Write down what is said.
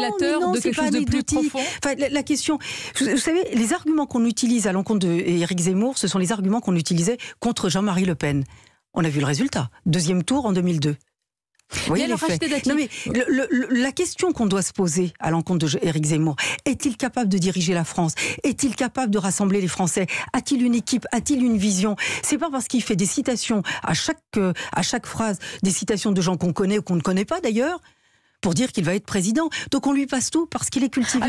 révélateur non, de quelque chose de enfin, la, question, vous, savez, les arguments qu'on utilise à l'encontre d'Éric Zemmour, ce sont les arguments qu'on utilisait contre Jean-Marie Le Pen. On a vu le résultat. Deuxième tour en 2002. Oui, alors non, mais la question qu'on doit se poser à l'encontre d'Éric Zemmour, est-il capable de diriger la France Est-il capable de rassembler les Français A-t-il une équipe A-t-il une vision C'est pas parce qu'il fait des citations à chaque, euh, à chaque phrase, des citations de gens qu'on connaît ou qu'on ne connaît pas d'ailleurs, pour dire qu'il va être président. Donc on lui passe tout parce qu'il est cultivé.